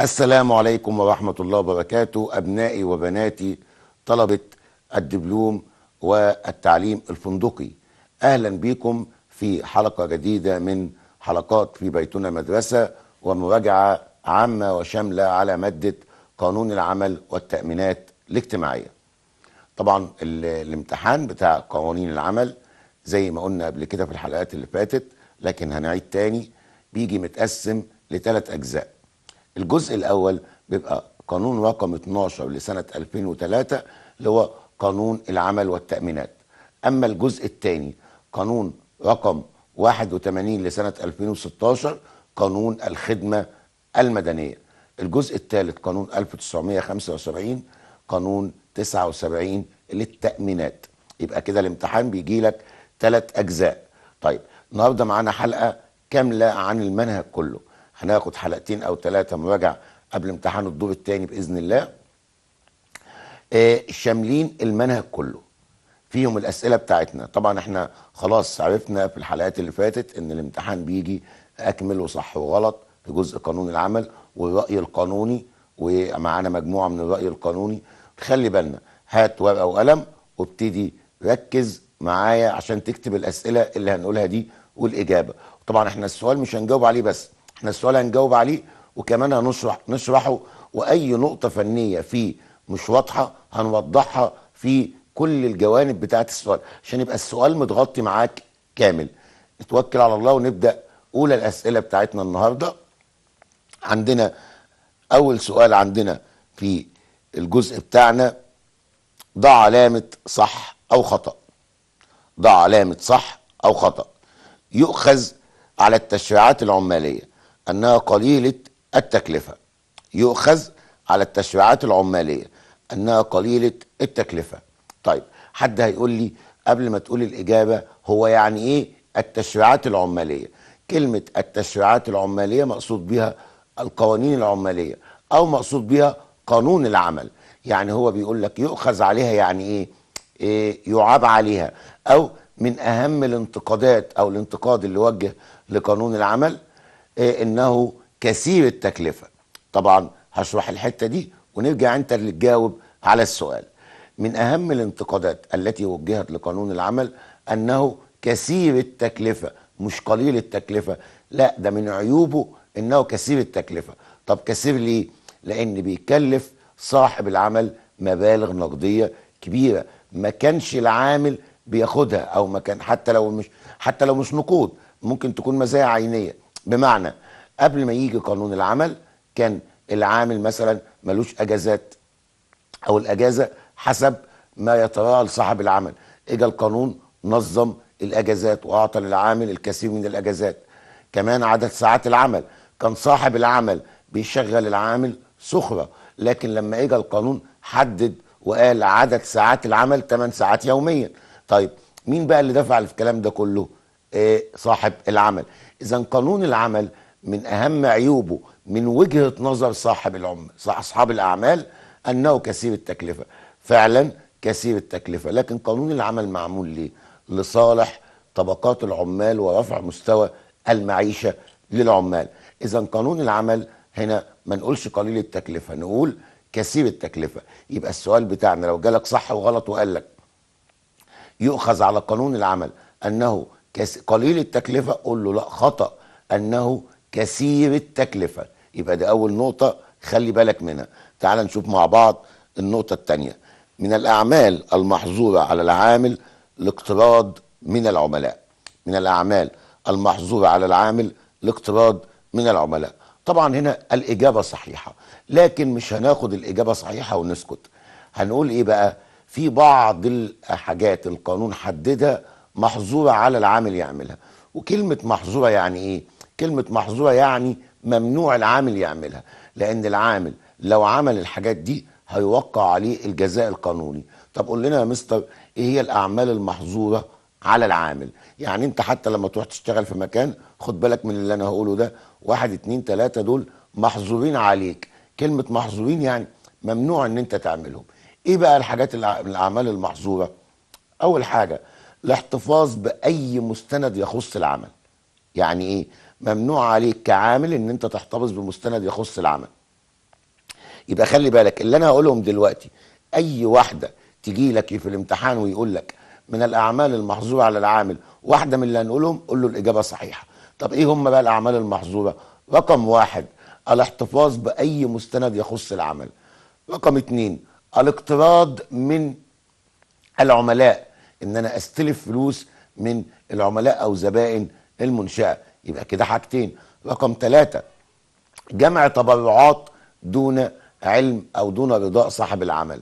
السلام عليكم ورحمة الله وبركاته أبنائي وبناتي طلبة الدبلوم والتعليم الفندقي أهلا بكم في حلقة جديدة من حلقات في بيتنا مدرسة ومراجعة عامة وشاملة على مادة قانون العمل والتأمينات الاجتماعية طبعا الامتحان بتاع قوانين العمل زي ما قلنا قبل كده في الحلقات اللي فاتت لكن هنعيد تاني بيجي متقسم لثلاث أجزاء الجزء الاول بيبقى قانون رقم 12 لسنه 2003 اللي هو قانون العمل والتامينات اما الجزء الثاني قانون رقم 81 لسنه 2016 قانون الخدمه المدنيه الجزء الثالث قانون 1975 قانون 79 للتامينات يبقى كده الامتحان بيجي لك ثلاث اجزاء طيب النهارده معانا حلقه كامله عن المنهج كله هناخد حلقتين او ثلاثه مراجع قبل امتحان الدور الثاني باذن الله آه شاملين المنهج كله فيهم الاسئله بتاعتنا طبعا احنا خلاص عرفنا في الحلقات اللي فاتت ان الامتحان بيجي اكمل وصح وغلط في جزء قانون العمل والراي القانوني ومعانا مجموعه من الراي القانوني خلي بالنا هات ورقه وقلم وابتدي ركز معايا عشان تكتب الاسئله اللي هنقولها دي والاجابه طبعا احنا السؤال مش هنجاوب عليه بس احنا السؤال هنجاوب عليه وكمان هنشرح نشرحه واي نقطه فنيه فيه مش واضحه هنوضحها في كل الجوانب بتاعه السؤال عشان يبقى السؤال متغطي معاك كامل نتوكل على الله ونبدا اولى الاسئله بتاعتنا النهارده عندنا اول سؤال عندنا في الجزء بتاعنا ضع علامه صح او خطا ضع علامه صح او خطا يؤخذ على التشريعات العماليه أنها قليلة التكلفة يؤخذ على التشريعات العمالية أنها قليلة التكلفة طيب حد هيقول لي قبل ما تقول الإجابة هو يعني إيه التشريعات العمالية كلمة التشريعات العمالية مقصود بها القوانين العمالية أو مقصود بها قانون العمل يعني هو بيقول لك يؤخذ عليها يعني إيه, إيه يعاب عليها أو من أهم الانتقادات أو الانتقاد اللي وجه لقانون العمل إيه انه كثير التكلفه طبعا هشرح الحته دي ونرجع انت اللي تجاوب على السؤال من اهم الانتقادات التي وجهت لقانون العمل انه كثير التكلفه مش قليل التكلفه لا ده من عيوبه انه كثير التكلفه طب كثير ليه لان بيكلف صاحب العمل مبالغ نقديه كبيره ما كانش العامل بياخدها او ما كان حتى لو مش حتى لو مش نقود ممكن تكون مزايا عينيه بمعنى قبل ما يجي قانون العمل كان العامل مثلا ملوش اجازات او الاجازه حسب ما يتراءى لصاحب العمل اجى القانون نظم الاجازات واعطى للعامل الكثير من الاجازات كمان عدد ساعات العمل كان صاحب العمل بيشغل العامل سخره لكن لما اجى القانون حدد وقال عدد ساعات العمل 8 ساعات يوميا طيب مين بقى اللي دفع الكلام ده كله إيه صاحب العمل اذا قانون العمل من اهم عيوبه من وجهه نظر صاحب العمل اصحاب الاعمال انه كثير التكلفه فعلا كثير التكلفه لكن قانون العمل معمول ليه لصالح طبقات العمال ورفع مستوى المعيشه للعمال اذا قانون العمل هنا ما نقولش قليل التكلفه نقول كثير التكلفه يبقى السؤال بتاعنا لو جالك صح وغلط وقال لك يؤخذ على قانون العمل انه قليل التكلفه قول له لا خطا انه كثير التكلفه يبقى دي اول نقطه خلي بالك منها تعال نشوف مع بعض النقطه الثانيه من الاعمال المحظوره على العامل الاقتراض من العملاء من الاعمال المحظوره على العامل الاقتراض من العملاء طبعا هنا الاجابه صحيحه لكن مش هناخد الاجابه صحيحه ونسكت هنقول ايه بقى في بعض الحاجات القانون حددها محظوره على العامل يعملها وكلمه محظوره يعني ايه كلمه محظوره يعني ممنوع العامل يعملها لان العامل لو عمل الحاجات دي هيوقع عليه الجزاء القانوني طب قول لنا يا مستر ايه هي الاعمال المحظوره على العامل يعني انت حتى لما تروح تشتغل في مكان خد بالك من اللي انا هقوله ده واحد اتنين تلاتة دول محظورين عليك كلمة محظورين يعني ممنوع ان انت تعملهم ايه بقى الحاجات الاعمال المحظورة اول حاجة الاحتفاظ باي مستند يخص العمل يعني ايه ممنوع عليك كعامل ان انت تحتفظ بمستند يخص العمل يبقى خلي بالك اللي انا هقولهم دلوقتي اي واحده تجي لك في الامتحان ويقول لك من الاعمال المحظوره على العامل واحده من اللي هنقولهم قول له الاجابه صحيحه طب ايه هم بقى الاعمال المحظوره رقم واحد الاحتفاظ باي مستند يخص العمل رقم اتنين الاقتراض من العملاء ان انا استلف فلوس من العملاء او زبائن المنشاه يبقى كده حاجتين رقم ثلاثة جمع تبرعات دون علم او دون رضاء صاحب العمل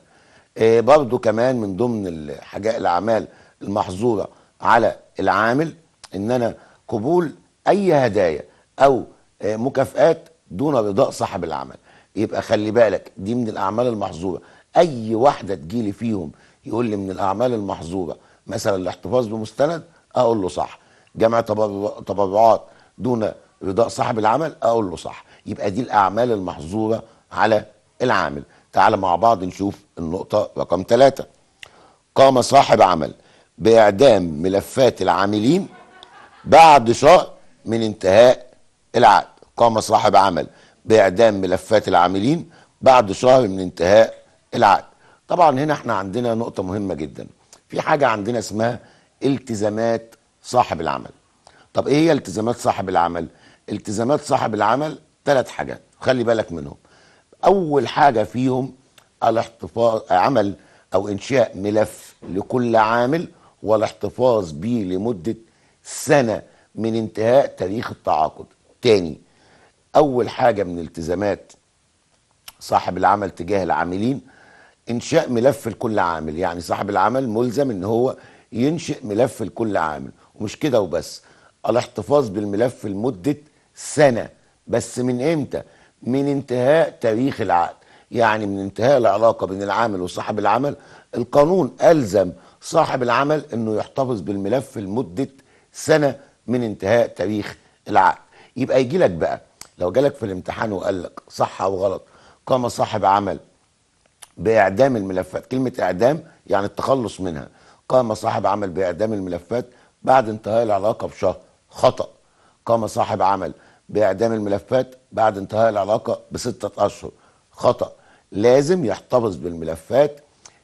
آه برضو كمان من ضمن الحاجات الاعمال المحظوره على العامل ان انا قبول اي هدايا او آه مكافآت دون رضاء صاحب العمل يبقى خلي بالك دي من الاعمال المحظوره اي واحده تجيلي فيهم يقول لي من الاعمال المحظوره مثلا الاحتفاظ بمستند اقول له صح جمع تبرعات دون رضاء صاحب العمل اقول له صح يبقى دي الاعمال المحظوره على العامل تعال مع بعض نشوف النقطه رقم ثلاثة قام صاحب عمل باعدام ملفات العاملين بعد شهر من انتهاء العقد قام صاحب عمل باعدام ملفات العاملين بعد شهر من انتهاء العقد طبعا هنا احنا عندنا نقطه مهمه جدا في حاجه عندنا اسمها التزامات صاحب العمل طب ايه هي التزامات صاحب العمل التزامات صاحب العمل ثلاث حاجات خلي بالك منهم اول حاجه فيهم الاحتفاظ عمل او انشاء ملف لكل عامل والاحتفاظ به لمده سنه من انتهاء تاريخ التعاقد تاني اول حاجه من التزامات صاحب العمل تجاه العاملين انشاء ملف لكل عامل يعني صاحب العمل ملزم ان هو ينشئ ملف لكل عامل ومش كده وبس الاحتفاظ بالملف لمده سنه بس من امتى من انتهاء تاريخ العقد يعني من انتهاء العلاقه بين العامل وصاحب العمل القانون الزم صاحب العمل انه يحتفظ بالملف لمده سنه من انتهاء تاريخ العقد يبقى يجي لك بقى لو جالك في الامتحان وقال لك صح او غلط قام صاحب عمل باعدام الملفات كلمه اعدام يعني التخلص منها قام صاحب عمل باعدام الملفات بعد انتهاء العلاقه بشهر خطا قام صاحب عمل باعدام الملفات بعد انتهاء العلاقه بسته اشهر خطا لازم يحتفظ بالملفات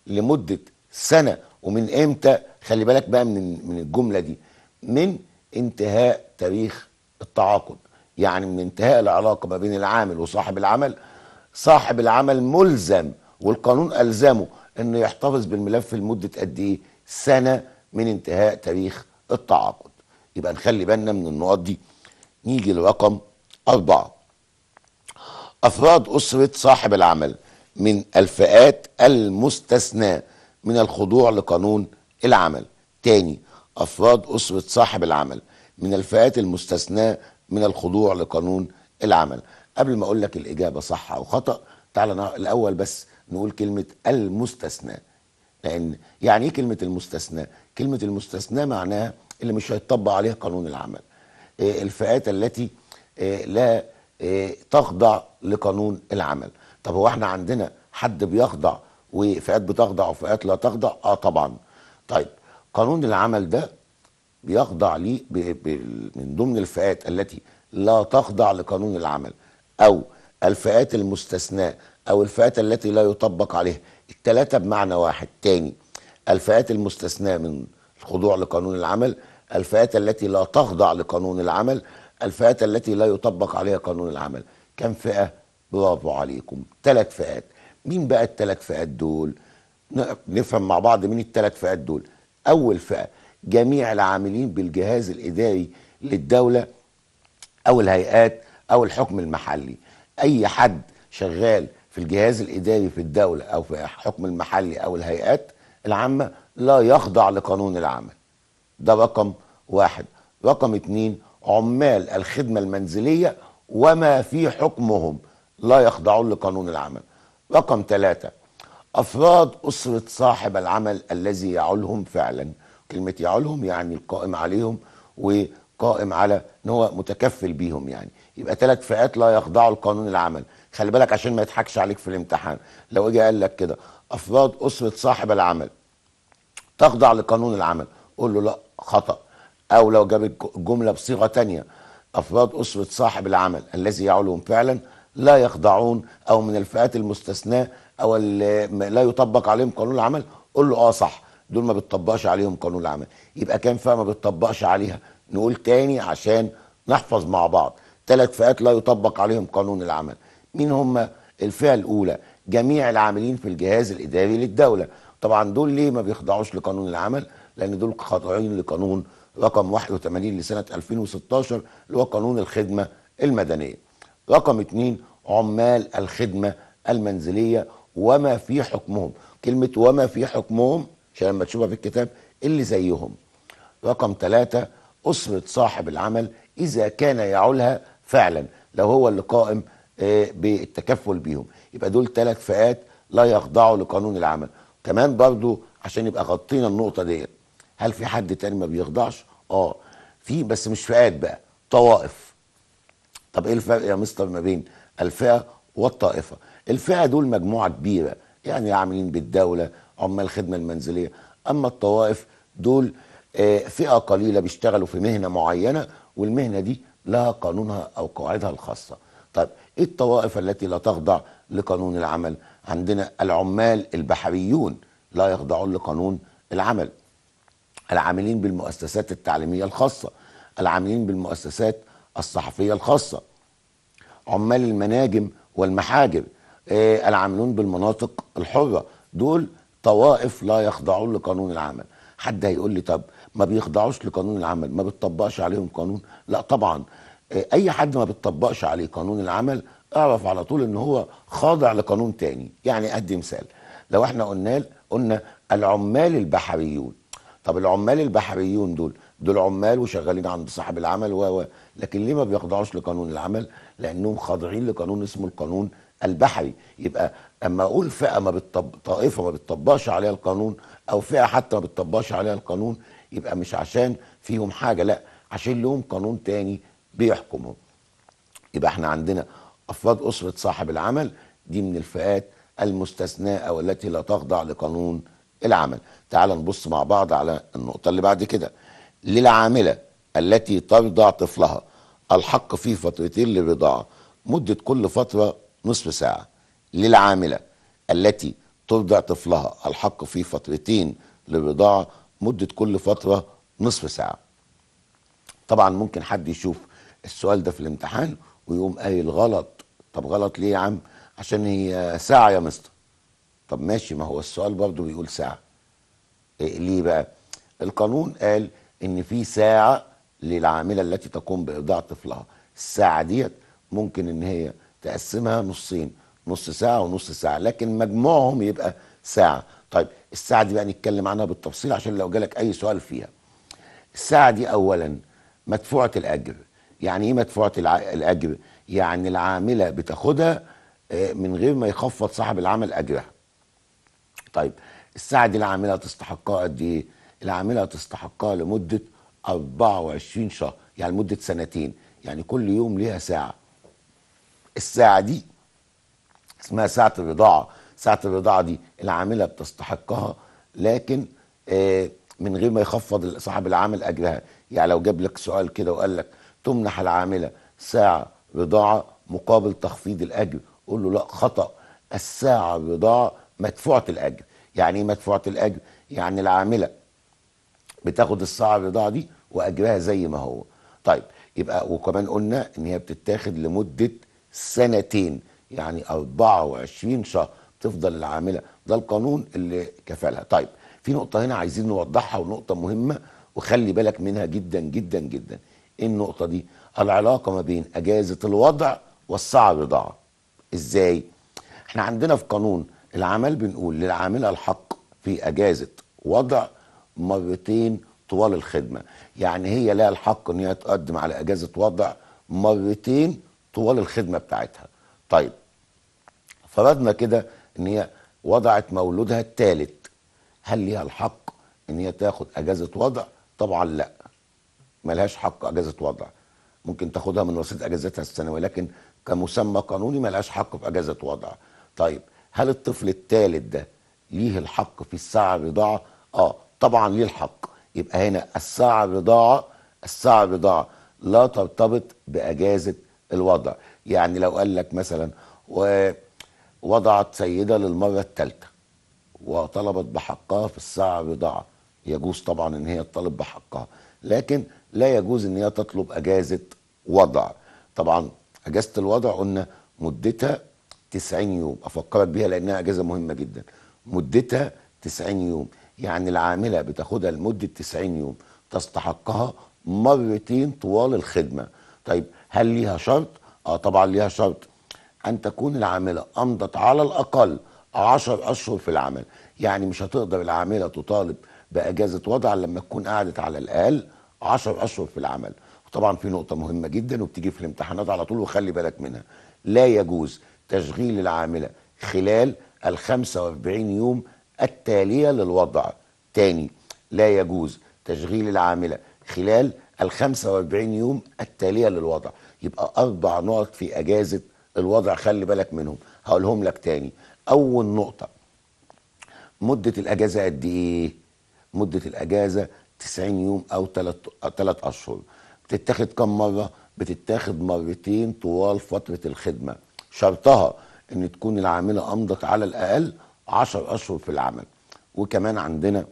لمده سنه ومن امتى خلي بالك بقى من من الجمله دي من انتهاء تاريخ التعاقد يعني من انتهاء العلاقه ما بين العامل وصاحب العمل صاحب العمل ملزم والقانون ألزمه أنه يحتفظ بالملف لمدة قد إيه؟ سنة من انتهاء تاريخ التعاقد يبقى نخلي بالنا من النقط دي نيجي لرقم أربعة أفراد أسرة صاحب العمل من الفئات المستثناة من الخضوع لقانون العمل تاني أفراد أسرة صاحب العمل من الفئات المستثناة من الخضوع لقانون العمل قبل ما أقول لك الإجابة صح أو خطأ تعال الأول بس نقول كلمة المستثنى لأن يعني إيه كلمة المستثنى؟ كلمة المستثنى معناها اللي مش هيطبق عليها قانون العمل آه، الفئات التي آه، لا آه، تخضع لقانون العمل طب هو احنا عندنا حد بيخضع وفئات بتخضع وفئات لا تخضع اه طبعا طيب قانون العمل ده بيخضع ليه من ضمن الفئات التي لا تخضع لقانون العمل او الفئات المستثناه أو الفئات التي لا يطبق عليها الثلاثة بمعنى واحد تاني الفئات المستثناة من الخضوع لقانون العمل الفئات التي لا تخضع لقانون العمل الفئات التي لا يطبق عليها قانون العمل كم فئة برافو عليكم ثلاث فئات مين بقى الثلاث فئات دول نفهم مع بعض مين الثلاث فئات دول أول فئة جميع العاملين بالجهاز الإداري للدولة أو الهيئات أو الحكم المحلي أي حد شغال في الجهاز الإداري في الدولة أو في الحكم المحلي أو الهيئات العامة لا يخضع لقانون العمل ده رقم واحد رقم اتنين عمال الخدمة المنزلية وما في حكمهم لا يخضعون لقانون العمل رقم ثلاثة أفراد أسرة صاحب العمل الذي يعولهم فعلا كلمة يعولهم يعني القائم عليهم و قائم على ان هو متكفل بيهم يعني يبقى ثلاث فئات لا يخضعوا لقانون العمل خلي بالك عشان ما يضحكش عليك في الامتحان لو اجى قال لك كده افراد اسره صاحب العمل تخضع لقانون العمل قول له لا خطا او لو جاب الجمله بصيغه ثانيه افراد اسره صاحب العمل الذي يعولهم فعلا لا يخضعون او من الفئات المستثناه او لا يطبق عليهم قانون العمل قول له اه صح دول ما بتطبقش عليهم قانون العمل يبقى كام فئه ما بتطبقش عليها نقول تاني عشان نحفظ مع بعض ثلاث فئات لا يطبق عليهم قانون العمل مين هم الفئة الأولى جميع العاملين في الجهاز الإداري للدولة طبعا دول ليه ما بيخضعوش لقانون العمل لأن دول خاضعين لقانون رقم 81 لسنة 2016 اللي هو قانون الخدمة المدنية رقم اتنين عمال الخدمة المنزلية وما في حكمهم كلمة وما في حكمهم عشان لما تشوفها في الكتاب اللي زيهم رقم ثلاثة أسرة صاحب العمل إذا كان يعولها فعلا لو هو اللي قائم آه، بالتكفل بيهم يبقى دول ثلاث فئات لا يخضعوا لقانون العمل كمان برضو عشان يبقى غطينا النقطة ديت هل في حد تاني ما بيخضعش؟ اه في بس مش فئات بقى طوائف طب ايه الفرق يا مستر ما بين الفئة والطائفة؟ الفئة دول مجموعة كبيرة يعني عاملين بالدولة عمال الخدمة المنزلية أما الطوائف دول آه، فئه قليله بيشتغلوا في مهنه معينه والمهنه دي لها قانونها او قواعدها الخاصه طب ايه الطوائف التي لا تخضع لقانون العمل عندنا العمال البحريون لا يخضعون لقانون العمل العاملين بالمؤسسات التعليميه الخاصه العاملين بالمؤسسات الصحفيه الخاصه عمال المناجم والمحاجر آه، العاملون بالمناطق الحره دول طوائف لا يخضعون لقانون العمل حد هيقول لي طب ما بيخضعوش لقانون العمل ما بتطبقش عليهم قانون لا طبعا آه، اي حد ما بتطبقش عليه قانون العمل اعرف على طول ان هو خاضع لقانون تاني يعني ادي مثال لو احنا قلنا قلنا العمال البحريون طب العمال البحريون دول دول عمال وشغالين عند صاحب العمل و لكن ليه ما بيخضعوش لقانون العمل لانهم خاضعين لقانون اسمه القانون البحري يبقى اما اقول فئه ما بتطب... طائفه ما بتطبقش عليها القانون او فئه حتى ما بتطبقش عليها القانون يبقى مش عشان فيهم حاجه لا عشان لهم قانون تاني بيحكمهم يبقى احنا عندنا افراد اسره صاحب العمل دي من الفئات المستثناء والتي لا تخضع لقانون العمل تعال نبص مع بعض على النقطه اللي بعد كده للعامله التي ترضع طفلها الحق في فترتين للرضاعه مده كل فتره نصف ساعه للعامله التي ترضع طفلها الحق في فترتين للرضاعه مدة كل فترة نصف ساعة طبعا ممكن حد يشوف السؤال ده في الامتحان ويقوم قايل غلط طب غلط ليه يا عم عشان هي ساعة يا مستر طب ماشي ما هو السؤال برضه بيقول ساعة إيه ليه بقى القانون قال ان في ساعة للعاملة التي تقوم بإرضاع طفلها الساعة ديت ممكن ان هي تقسمها نصين نص ساعة ونص ساعة لكن مجموعهم يبقى ساعة طيب الساعه دي بقى نتكلم عنها بالتفصيل عشان لو جالك اي سؤال فيها الساعه دي اولا مدفوعه الاجر يعني ايه مدفوعه الاجر يعني العامله بتاخدها آه، من غير ما يخفض صاحب العمل اجرها طيب الساعه دي العامله هتستحقها قد ايه العامله هتستحقها لمده 24 شهر يعني لمده سنتين يعني كل يوم ليها ساعه الساعه دي اسمها ساعه الرضاعه ساعه الرضاعه دي العامله بتستحقها لكن آه، من غير ما يخفض صاحب العمل اجرها يعني لو جاب لك سؤال كده وقال لك تمنح العامله ساعه رضاعه مقابل تخفيض الاجر قول له لا خطا الساعه الرضاعه مدفوعه الاجر يعني ايه مدفوعه الاجر يعني العامله بتاخد الساعه الرضاعه دي واجرها زي ما هو طيب يبقى وكمان قلنا ان هي بتتاخد لمده سنتين يعني 24 شهر تفضل العامله ده القانون اللي كفالها طيب في نقطه هنا عايزين نوضحها ونقطه مهمه وخلي بالك منها جدا جدا جدا ايه النقطه دي العلاقه ما بين اجازه الوضع والسعه بضاعه ازاي احنا عندنا في قانون العمل بنقول للعامله الحق في اجازه وضع مرتين طوال الخدمه يعني هي لها الحق ان هي تقدم على اجازه وضع مرتين طوال الخدمه بتاعتها طيب فرضنا كده ان هي وضعت مولودها الثالث هل ليها الحق ان هي تاخد اجازه وضع طبعا لا ملهاش حق اجازه وضع ممكن تاخدها من رصيد اجازتها السنويه لكن كمسمى قانوني ملهاش حق في اجازه وضع طيب هل الطفل الثالث ده ليه الحق في الساعه الرضاعه اه طبعا ليه الحق يبقى هنا الساعه الرضاعه الساعه الرضاعه لا ترتبط باجازه الوضع يعني لو قال لك مثلا و وضعت سيدة للمرة الثالثة وطلبت بحقها في الساعة الرضاعة يجوز طبعا ان هي تطالب بحقها لكن لا يجوز ان هي تطلب اجازة وضع طبعا اجازة الوضع قلنا مدتها 90 يوم افكرك بيها لانها اجازة مهمة جدا مدتها 90 يوم يعني العاملة بتاخدها لمدة 90 يوم تستحقها مرتين طوال الخدمة طيب هل ليها شرط؟ اه طبعا ليها شرط أن تكون العاملة أمضت على الأقل 10 أشهر في العمل يعني مش هتقدر العاملة تطالب بأجازة وضع لما تكون قعدت على الأقل 10 أشهر في العمل وطبعا في نقطة مهمة جدا وبتيجي في الامتحانات على طول وخلي بالك منها لا يجوز تشغيل العاملة خلال ال 45 يوم التالية للوضع تاني لا يجوز تشغيل العاملة خلال ال 45 يوم التالية للوضع يبقى أربع نقط في أجازة الوضع خلي بالك منهم هقولهم لك تاني اول نقطه مده الاجازه قد ايه مده الاجازه 90 يوم او 3 اشهر بتتاخد كم مره بتتاخد مرتين طوال فتره الخدمه شرطها ان تكون العامله امضت على الاقل 10 اشهر في العمل وكمان عندنا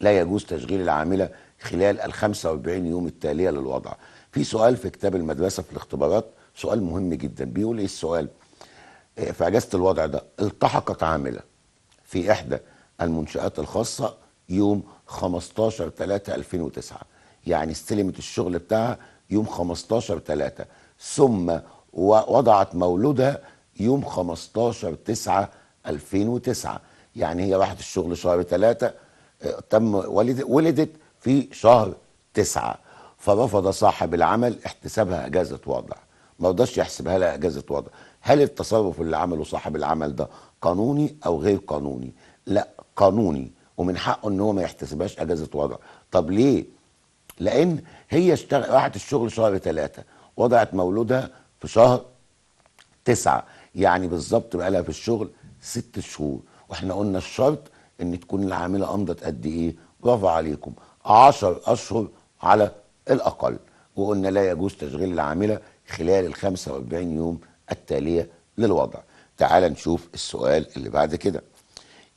لا يجوز تشغيل العامله خلال ال 45 يوم التاليه للوضع في سؤال في كتاب المدرسه في الاختبارات سؤال مهم جدا بيقول ايه السؤال آه، في اجازه الوضع ده التحقت عامله في احدى المنشات الخاصه يوم 15 3 2009 يعني استلمت الشغل بتاعها يوم 15 3 ثم وضعت مولودها يوم 15 9 2009 يعني هي راحت الشغل شهر 3 آه، تم ولدت في شهر 9 فرفض صاحب العمل احتسابها اجازه وضع ما رضاش يحسبها لها اجازه وضع هل التصرف اللي عمله صاحب العمل ده قانوني او غير قانوني لا قانوني ومن حقه ان هو ما يحتسبهاش اجازه وضع طب ليه لان هي اشتغل راحت الشغل شهر ثلاثة وضعت مولودها في شهر تسعة يعني بالظبط بقى لها في الشغل ست شهور واحنا قلنا الشرط ان تكون العامله امضت قد ايه برافو عليكم 10 اشهر على الاقل وقلنا لا يجوز تشغيل العامله خلال ال 45 يوم التالية للوضع تعال نشوف السؤال اللي بعد كده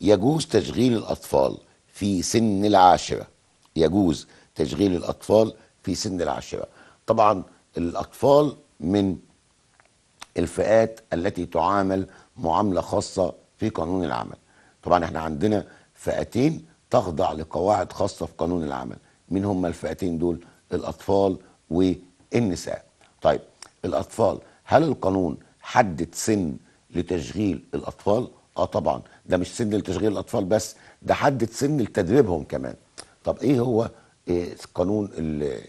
يجوز تشغيل الأطفال في سن العاشرة يجوز تشغيل الأطفال في سن العاشرة طبعا الأطفال من الفئات التي تعامل معاملة خاصة في قانون العمل طبعا احنا عندنا فئتين تخضع لقواعد خاصة في قانون العمل من هم الفئتين دول الأطفال والنساء طيب الاطفال هل القانون حدد سن لتشغيل الاطفال اه طبعا ده مش سن لتشغيل الاطفال بس ده حدد سن لتدريبهم كمان طب ايه هو إيه قانون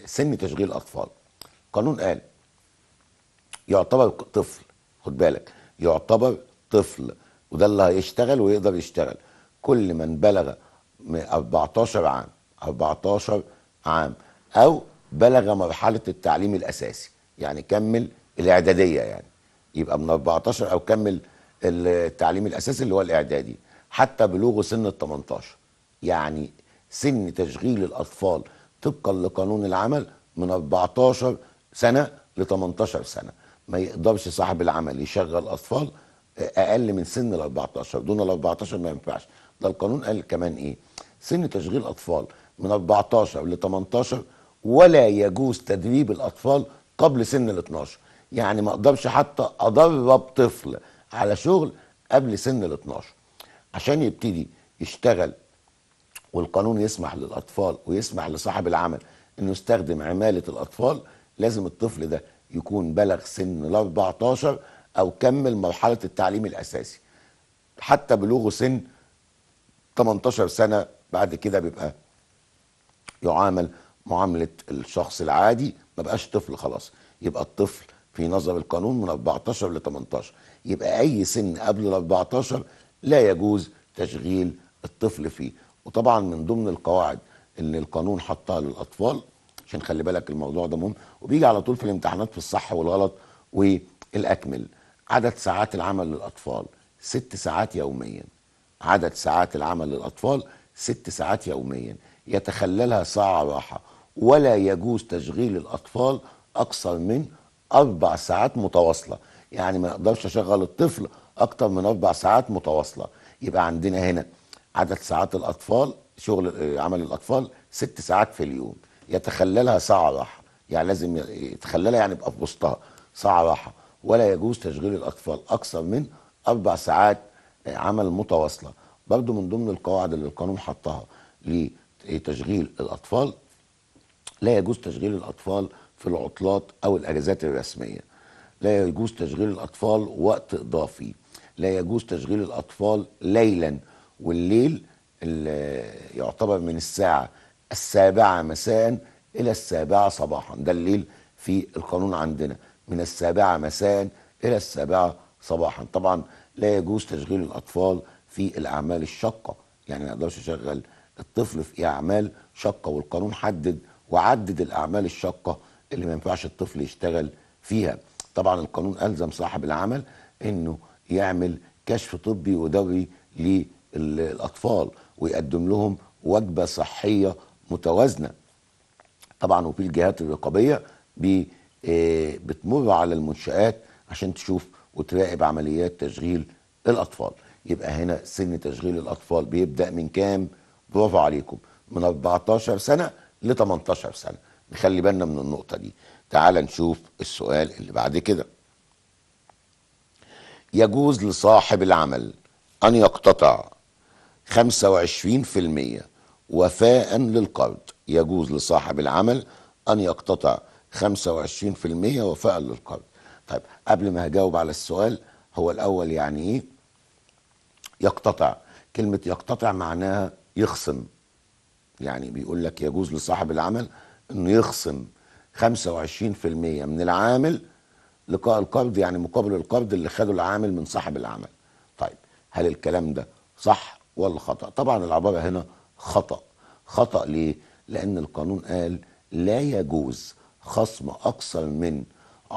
سن تشغيل الاطفال قانون قال يعتبر طفل خد بالك يعتبر طفل وده اللي هيشتغل ويقدر يشتغل كل من بلغ 14 عام 14 عام او بلغ مرحله التعليم الاساسي يعني كمل الاعداديه يعني يبقى من 14 او كمل التعليم الاساسي اللي هو الاعدادي حتى بلوغه سن ال 18 يعني سن تشغيل الاطفال طبقا لقانون العمل من 14 سنه ل 18 سنه ما يقدرش صاحب العمل يشغل اطفال اقل من سن ال 14 دون ال 14 ما ينفعش ده القانون قال كمان ايه سن تشغيل اطفال من 14 ل 18 ولا يجوز تدريب الاطفال قبل سن ال 12 يعني ما اقدرش حتى ادرب طفل على شغل قبل سن ال 12 عشان يبتدي يشتغل والقانون يسمح للاطفال ويسمح لصاحب العمل انه يستخدم عماله الاطفال لازم الطفل ده يكون بلغ سن ال 14 او كمل مرحله التعليم الاساسي حتى بلوغه سن 18 سنه بعد كده بيبقى يعامل معامله الشخص العادي ما بقاش طفل خلاص يبقى الطفل في نظر القانون من 14 ل 18 يبقى اي سن قبل ال 14 لا يجوز تشغيل الطفل فيه وطبعا من ضمن القواعد اللي القانون حطها للاطفال عشان خلي بالك الموضوع ده مهم وبيجي على طول في الامتحانات في الصح والغلط والاكمل عدد ساعات العمل للاطفال ست ساعات يوميا عدد ساعات العمل للاطفال ست ساعات يوميا يتخللها ساعه راحه ولا يجوز تشغيل الاطفال اكثر من اربع ساعات متواصله يعني ما اقدرش اشغل الطفل اكثر من اربع ساعات متواصله يبقى عندنا هنا عدد ساعات الاطفال شغل آه، عمل الاطفال ست ساعات في اليوم يتخللها ساعه راحه يعني لازم يتخللها يعني يبقى في وسطها ساعه راحه ولا يجوز تشغيل الاطفال اكثر من اربع ساعات آه، عمل متواصله برضو من ضمن القواعد اللي القانون حطها لتشغيل الاطفال لا يجوز تشغيل الأطفال في العطلات أو الأجازات الرسمية لا يجوز تشغيل الأطفال وقت إضافي لا يجوز تشغيل الأطفال ليلا والليل اللي يعتبر من الساعة السابعة مساء إلى السابعة صباحا ده الليل في القانون عندنا من السابعة مساء إلى السابعة صباحا طبعا لا يجوز تشغيل الأطفال في الأعمال الشاقة يعني ما اقدرش اشغل الطفل في أعمال شاقة والقانون حدد وعدد الاعمال الشاقه اللي ما ينفعش الطفل يشتغل فيها طبعا القانون الزم صاحب العمل انه يعمل كشف طبي ودوري للاطفال ويقدم لهم وجبه صحيه متوازنه طبعا وفي الجهات الرقابيه آه، بتمر على المنشات عشان تشوف وتراقب عمليات تشغيل الاطفال يبقى هنا سن تشغيل الاطفال بيبدا من كام برافو عليكم من 14 سنه ل 18 سنه نخلي بالنا من النقطه دي تعال نشوف السؤال اللي بعد كده يجوز لصاحب العمل ان يقتطع 25% وفاء للقرض يجوز لصاحب العمل ان يقتطع 25% وفاء للقرض طيب قبل ما هجاوب على السؤال هو الاول يعني ايه يقتطع كلمه يقتطع معناها يخصم يعني بيقول لك يجوز لصاحب العمل انه يخصم 25% من العامل لقاء القبض يعني مقابل القبض اللي خده العامل من صاحب العمل طيب هل الكلام ده صح ولا خطأ طبعا العبارة هنا خطأ خطأ ليه لأن القانون قال لا يجوز خصم أكثر من 10%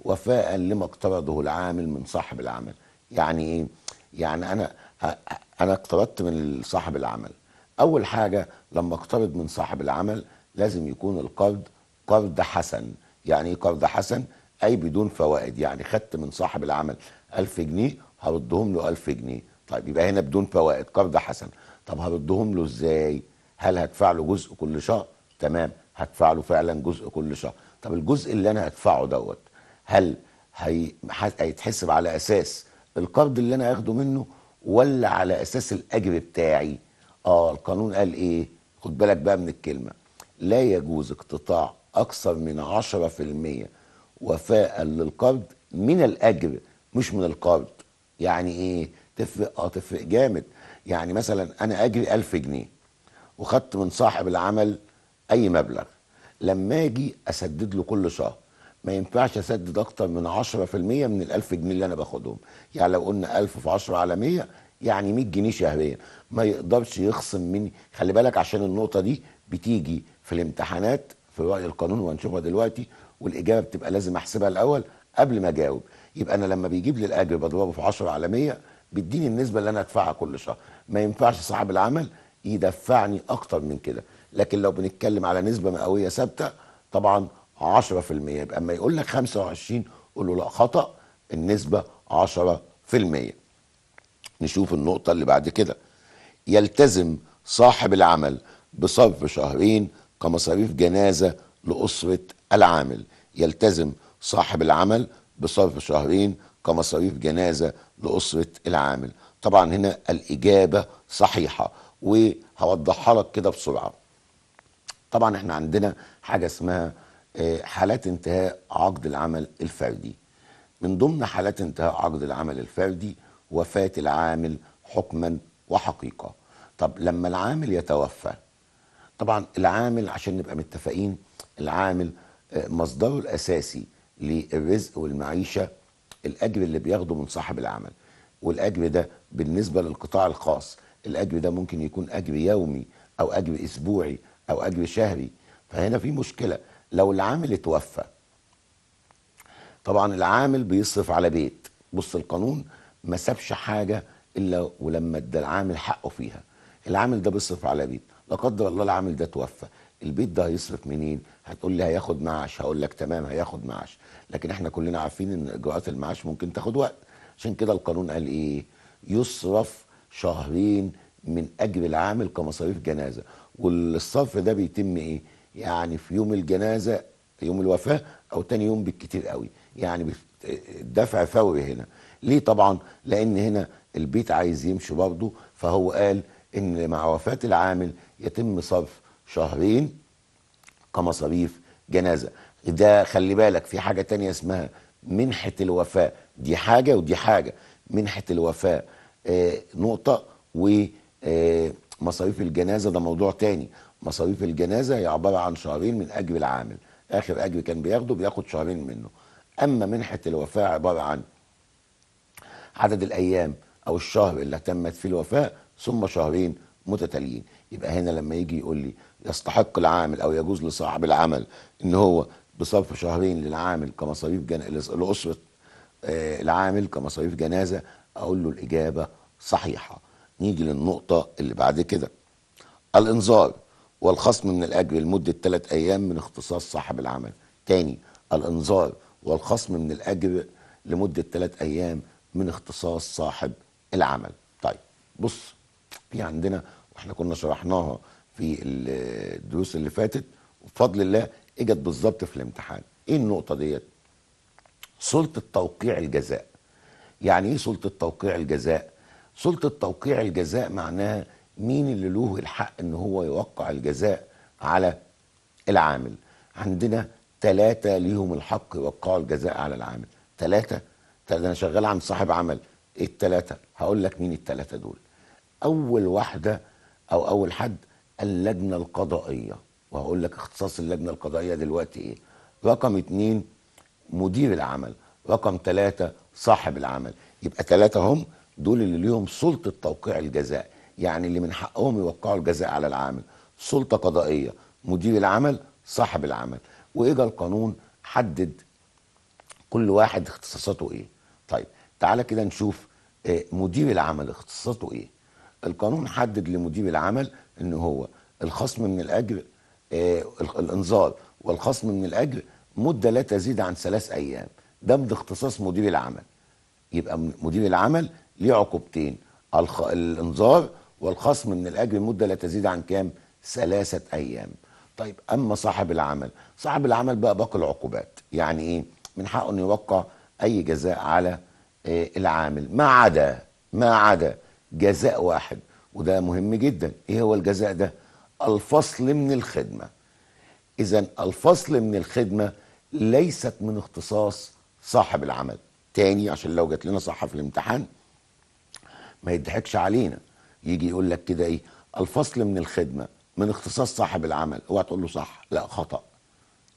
وفاء لما اقترضه العامل من صاحب العمل يعني ايه يعني انا انا اقترضت من صاحب العمل اول حاجه لما اقترض من صاحب العمل لازم يكون القرض قرض حسن يعني ايه قرض حسن اي بدون فوائد يعني خدت من صاحب العمل 1000 جنيه هردهم له 1000 جنيه طيب يبقى هنا بدون فوائد قرض حسن طب هردهم له ازاي هل هدفع له جزء كل شهر تمام هدفع له فعلا جزء كل شهر طب الجزء اللي انا هدفعه دوت هل هي... هيتحسب على اساس القرض اللي انا هاخده منه ولا على اساس الاجر بتاعي اه القانون قال ايه خد بالك بقى من الكلمه لا يجوز اقتطاع اكثر من 10% وفاء للقرض من الاجر مش من القرض يعني ايه تفرق اه تفرق جامد يعني مثلا انا اجري 1000 جنيه وخدت من صاحب العمل اي مبلغ لما اجي اسدد له كل شهر ما ينفعش اسدد اكتر من 10% من ال 1000 جنيه اللي انا باخدهم يعني لو قلنا 1000 في 10 على 100 يعني 100 جنيه شهريا ما يقدرش يخصم مني خلي بالك عشان النقطه دي بتيجي في الامتحانات في راي القانون وهنشوفها دلوقتي والاجابه بتبقى لازم احسبها الاول قبل ما اجاوب يبقى انا لما بيجيب لي الاجر بضربه في 10 على 100 بيديني النسبه اللي انا ادفعها كل شهر ما ينفعش صاحب العمل يدفعني اكتر من كده لكن لو بنتكلم على نسبه مئويه ثابته طبعا 10% يبقى اما يقول لك 25 قول له لا خطا النسبه 10% نشوف النقطة اللي بعد كده يلتزم صاحب العمل بصرف شهرين كمصاريف جنازة لأسرة العامل يلتزم صاحب العمل بصرف شهرين كمصاريف جنازة لأسرة العامل طبعا هنا الإجابة صحيحة وهوضحها لك كده بسرعة طبعا احنا عندنا حاجة اسمها آه، حالات انتهاء عقد العمل الفردي من ضمن حالات انتهاء عقد العمل الفردي وفاة العامل حكما وحقيقة طب لما العامل يتوفى طبعا العامل عشان نبقى متفقين العامل آه، مصدره الأساسي للرزق والمعيشة الأجر اللي بياخده من صاحب العمل والأجر ده بالنسبة للقطاع الخاص الأجر ده ممكن يكون أجر يومي أو أجر أسبوعي أو أجر شهري فهنا في مشكلة لو العامل اتوفى طبعا العامل بيصرف على بيت بص القانون ما سابش حاجه الا ولما ادى العامل حقه فيها العامل ده بيصرف على بيت لا قدر الله العامل ده توفى البيت ده هيصرف منين هتقول لي هياخد معاش هقول لك تمام هياخد معاش لكن احنا كلنا عارفين ان اجراءات المعاش ممكن تاخد وقت عشان كده القانون قال ايه يصرف شهرين من اجر العامل كمصاريف جنازه والصرف ده بيتم ايه يعني في يوم الجنازه يوم الوفاه او تاني يوم بالكتير قوي يعني الدفع فوري هنا ليه طبعا لان هنا البيت عايز يمشي برضه فهو قال ان مع وفاه العامل يتم صرف شهرين كمصاريف جنازه ده خلي بالك في حاجه تانية اسمها منحه الوفاه دي حاجه ودي حاجه منحه الوفاه آه نقطه ومصاريف آه، الجنازه ده موضوع تاني مصاريف الجنازه هي عباره عن شهرين من اجر العامل اخر اجر كان بياخده بياخد شهرين منه اما منحه الوفاه عباره عن عدد الايام او الشهر اللي تمت فيه الوفاه ثم شهرين متتاليين يبقى هنا لما يجي يقول لي يستحق العامل او يجوز لصاحب العمل ان هو بصرف شهرين للعامل كمصاريف جن... لاسره آه العامل كمصاريف جنازه اقول له الاجابه صحيحه نيجي للنقطه اللي بعد كده الانذار والخصم من الاجر لمده ثلاث ايام من اختصاص صاحب العمل تاني الانذار والخصم من الاجر لمده ثلاث ايام من اختصاص صاحب العمل طيب بص في عندنا واحنا كنا شرحناها في الدروس اللي فاتت وبفضل الله اجت بالظبط في الامتحان ايه النقطه ديت سلطه توقيع الجزاء يعني ايه سلطه توقيع الجزاء سلطه توقيع الجزاء معناها مين اللي له الحق ان هو يوقع الجزاء على العامل عندنا ثلاثه ليهم الحق يوقعوا الجزاء على العامل ثلاثه ده انا شغال عند صاحب عمل ايه الثلاثه هقول لك مين الثلاثه دول اول واحده او اول حد اللجنه القضائيه وهقول لك اختصاص اللجنه القضائيه دلوقتي ايه رقم اتنين مدير العمل رقم ثلاثة صاحب العمل يبقى ثلاثة هم دول اللي ليهم سلطة توقيع الجزاء يعني اللي من حقهم يوقعوا الجزاء على العامل سلطة قضائية مدير العمل صاحب العمل وإجا القانون حدد كل واحد اختصاصاته إيه طيب تعالى كده نشوف آه، مدير العمل اختصاصاته ايه القانون حدد لمدير العمل ان هو الخصم من الاجر آه، الانذار والخصم من الاجر مده لا تزيد عن ثلاث ايام ده من اختصاص مدير العمل يبقى مدير العمل ليه عقوبتين الانذار والخصم من الاجر مده لا تزيد عن كام ثلاثه ايام طيب اما صاحب العمل صاحب العمل بقى باقي العقوبات يعني ايه من حقه انه يوقع اي جزاء على آه، العامل ما عدا ما عدا جزاء واحد وده مهم جدا ايه هو الجزاء ده الفصل من الخدمه اذا الفصل من الخدمه ليست من اختصاص صاحب العمل تاني عشان لو جات لنا صحه في الامتحان ما يضحكش علينا يجي يقول لك كده ايه الفصل من الخدمه من اختصاص صاحب العمل اوعى تقول له صح لا خطا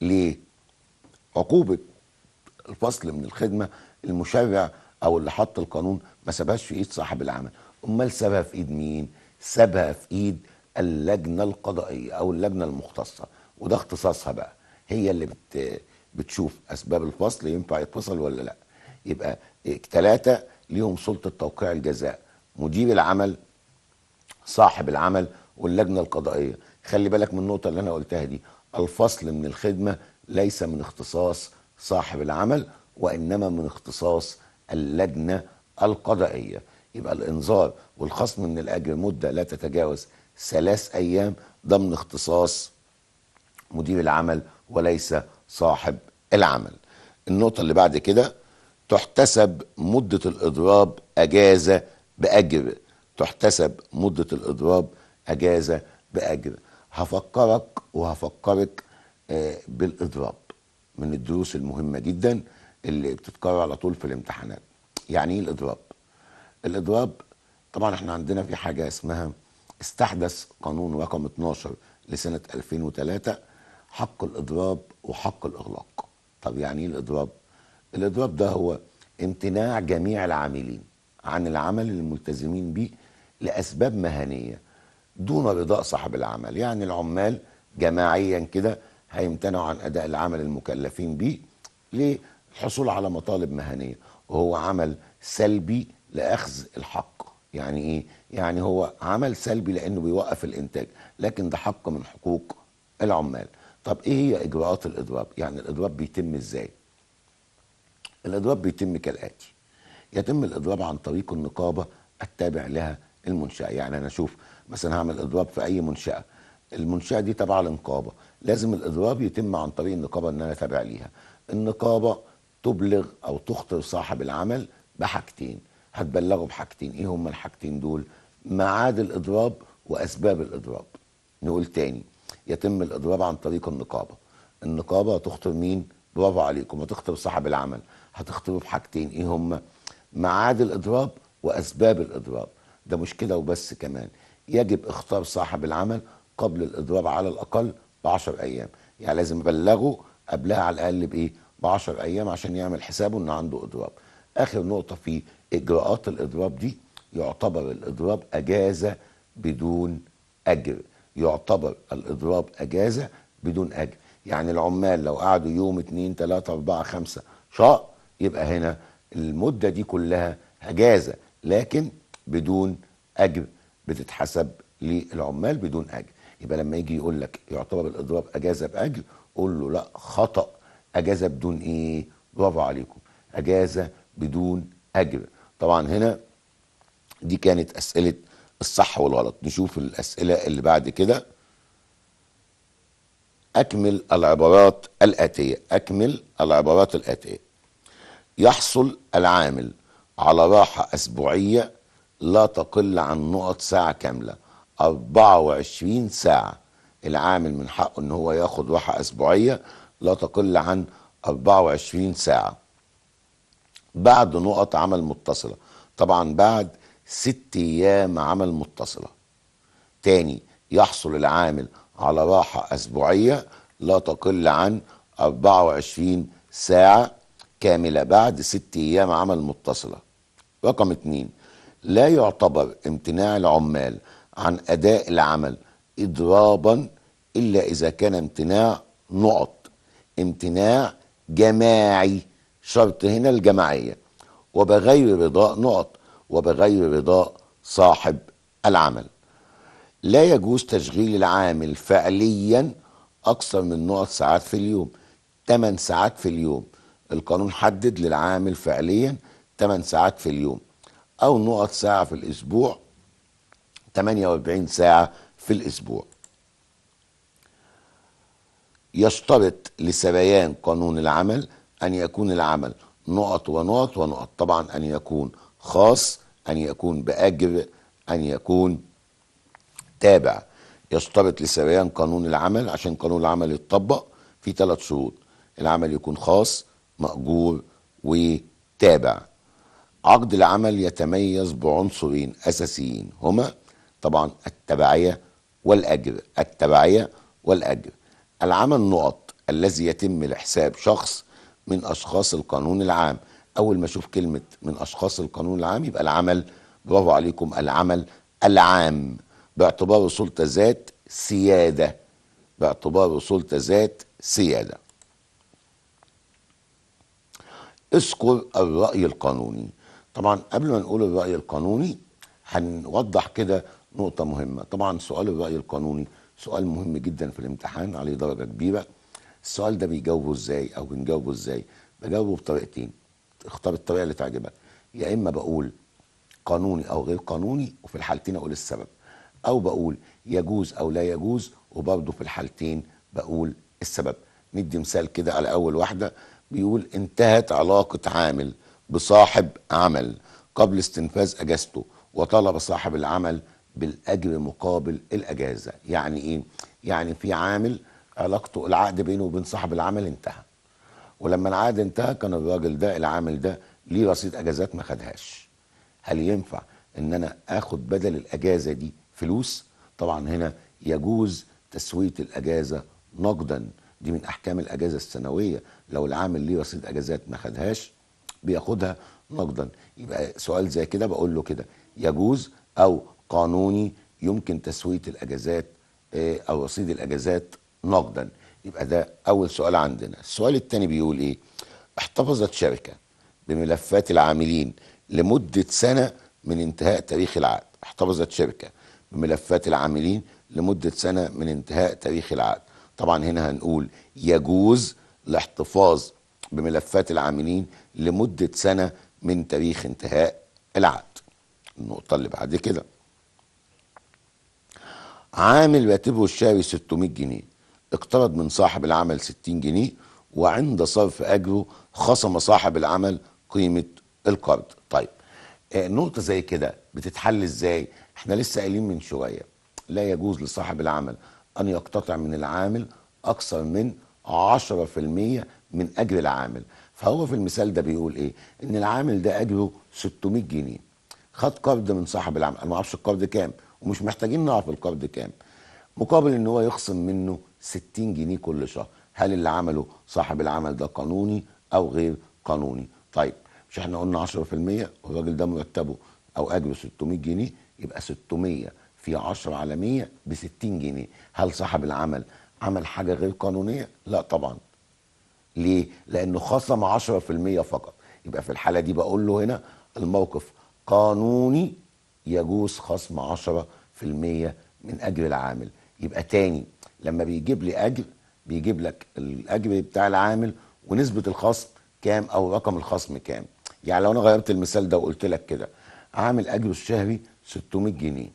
ليه عقوبه الفصل من الخدمه المشرع او اللي حط القانون ما سابهاش في ايد صاحب العمل امال سابها في ايد مين سابها في ايد اللجنه القضائيه او اللجنه المختصه وده اختصاصها بقى هي اللي بت بتشوف اسباب الفصل ينفع يتفصل ولا لا يبقى ثلاثه ليهم سلطه توقيع الجزاء مدير العمل صاحب العمل واللجنه القضائيه خلي بالك من النقطه اللي انا قلتها دي الفصل من الخدمه ليس من اختصاص صاحب العمل وإنما من اختصاص اللجنة القضائية يبقى الإنذار والخصم من الأجر مدة لا تتجاوز ثلاث أيام ده من اختصاص مدير العمل وليس صاحب العمل النقطة اللي بعد كده تحتسب مدة الإضراب أجازة بأجر تحتسب مدة الإضراب أجازة بأجر هفكرك وهفكرك آه، بالإضراب من الدروس المهمة جدا اللي بتتكرر على طول في الامتحانات يعني ايه الإضراب؟ الإضراب طبعا احنا عندنا في حاجة اسمها استحدث قانون رقم 12 لسنة 2003 حق الإضراب وحق الإغلاق طب يعني ايه الإضراب؟ الإضراب ده هو امتناع جميع العاملين عن العمل الملتزمين به لأسباب مهنية دون رضاء صاحب العمل يعني العمال جماعيا كده هيمتنعوا عن أداء العمل المكلفين به للحصول على مطالب مهنية وهو عمل سلبي لأخذ الحق يعني إيه؟ يعني هو عمل سلبي لأنه بيوقف الإنتاج لكن ده حق من حقوق العمال طب إيه هي إجراءات الإضراب؟ يعني الإضراب بيتم إزاي؟ الإضراب بيتم كالآتي يتم الإضراب عن طريق النقابة التابع لها المنشأة يعني أنا أشوف مثلا هعمل إضراب في أي منشأة المنشأة دي تبع النقابة لازم الإضراب يتم عن طريق النقابة إن أنا أتابع ليها النقابة تبلغ أو تخطر صاحب العمل بحاجتين هتبلغه بحاجتين إيه هما الحاجتين دول معاد الإضراب وأسباب الإضراب نقول تاني يتم الإضراب عن طريق النقابة النقابة هتخطر مين برافو عليكم هتخطر صاحب العمل هتخطره بحاجتين إيه هما معاد الإضراب وأسباب الإضراب ده مشكلة وبس كمان يجب اختار صاحب العمل قبل الإضراب على الأقل ب 10 ايام يعني لازم ابلغه قبلها على الاقل بايه ب 10 ايام عشان يعمل حسابه ان عنده اضراب اخر نقطه في اجراءات الاضراب دي يعتبر الاضراب اجازه بدون اجر يعتبر الاضراب اجازه بدون اجر يعني العمال لو قعدوا يوم 2 3 4 5 شهر يبقى هنا المده دي كلها اجازه لكن بدون اجر بتتحسب للعمال بدون اجر يبقى لما يجي يقول لك يعتبر الاضراب اجازه باجر قول له لا خطا اجازه بدون ايه برافو عليكم اجازه بدون اجر طبعا هنا دي كانت اسئله الصح والغلط نشوف الاسئله اللي بعد كده اكمل العبارات الاتيه اكمل العبارات الاتيه يحصل العامل على راحه اسبوعيه لا تقل عن نقط ساعه كامله 24 ساعة العامل من حقه ان هو ياخد راحة اسبوعية لا تقل عن 24 ساعة بعد نقط عمل متصلة طبعا بعد ست ايام عمل متصلة تاني يحصل العامل على راحة اسبوعية لا تقل عن 24 ساعة كاملة بعد ست ايام عمل متصلة رقم اتنين لا يعتبر امتناع العمال عن أداء العمل إضرابا إلا إذا كان امتناع نقط امتناع جماعي شرط هنا الجماعية وبغير رضاء نقط وبغير رضاء صاحب العمل لا يجوز تشغيل العامل فعليا أكثر من نقط ساعات في اليوم 8 ساعات في اليوم القانون حدد للعامل فعليا 8 ساعات في اليوم أو نقط ساعة في الأسبوع 48 ساعة في الأسبوع يشترط لسريان قانون العمل أن يكون العمل نقط ونقط ونقط طبعا أن يكون خاص أن يكون بأجر أن يكون تابع يشترط لسريان قانون العمل عشان قانون العمل يتطبق في ثلاث شروط العمل يكون خاص مأجور وتابع عقد العمل يتميز بعنصرين أساسيين هما طبعا التبعية والأجر التبعية والأجر العمل نقط الذي يتم لحساب شخص من أشخاص القانون العام أول ما أشوف كلمة من أشخاص القانون العام يبقى العمل برافو عليكم العمل العام باعتباره سلطة ذات سيادة باعتباره سلطة ذات سيادة اذكر الرأي القانوني طبعا قبل ما نقول الرأي القانوني هنوضح كده نقطة مهمة طبعا سؤال الرأي القانوني سؤال مهم جدا في الامتحان عليه درجة كبيرة السؤال ده بيجاوبه ازاي او بنجاوبه ازاي بجاوبه بطريقتين اختار الطريقة اللي تعجبك يا اما بقول قانوني او غير قانوني وفي الحالتين اقول السبب او بقول يجوز او لا يجوز وبرضه في الحالتين بقول السبب ندي مثال كده على اول واحدة بيقول انتهت علاقة عامل بصاحب عمل قبل استنفاذ اجازته وطلب صاحب العمل بالاجر مقابل الاجازه يعني ايه يعني في عامل علاقته العقد بينه وبين صاحب العمل انتهى ولما العقد انتهى كان الراجل ده العامل ده ليه رصيد اجازات ما خدهاش هل ينفع ان انا اخد بدل الاجازه دي فلوس طبعا هنا يجوز تسويه الاجازه نقدا دي من احكام الاجازه السنويه لو العامل ليه رصيد اجازات ما خدهاش بياخدها نقدا يبقى سؤال زي كده بقول له كده يجوز او قانوني يمكن تسويه الاجازات آه، او رصيد الاجازات نقدا يبقى ده اول سؤال عندنا السؤال الثاني بيقول ايه احتفظت شركه بملفات العاملين لمده سنه من انتهاء تاريخ العقد احتفظت شركه بملفات العاملين لمده سنه من انتهاء تاريخ العقد طبعا هنا هنقول يجوز الاحتفاظ بملفات العاملين لمده سنه من تاريخ انتهاء العقد النقطه اللي بعد كده عامل راتبه الشهري 600 جنيه اقترض من صاحب العمل 60 جنيه وعند صرف اجره خصم صاحب العمل قيمه القرض طيب آه، نقطه زي كده بتتحل ازاي احنا لسه قايلين من شويه لا يجوز لصاحب العمل ان يقتطع من العامل اكثر من 10% من اجر العامل فهو في المثال ده بيقول ايه ان العامل ده اجره 600 جنيه خد قرض من صاحب العمل انا ما اعرفش القرض كام ومش محتاجين نعرف القرض كام مقابل ان هو يخصم منه 60 جنيه كل شهر هل اللي عمله صاحب العمل ده قانوني او غير قانوني طيب مش احنا قلنا 10% والراجل ده مرتبه او اجره 600 جنيه يبقى 600 في 10 على 100 ب 60 جنيه هل صاحب العمل عمل حاجه غير قانونيه لا طبعا ليه لانه خصم 10% فقط يبقى في الحاله دي بقول له هنا الموقف قانوني يجوز خصم 10% من اجر العامل يبقى تاني لما بيجيب لي اجر بيجيب لك الاجر بتاع العامل ونسبه الخصم كام او رقم الخصم كام يعني لو انا غيرت المثال ده وقلت لك كده عامل اجره الشهري 600 جنيه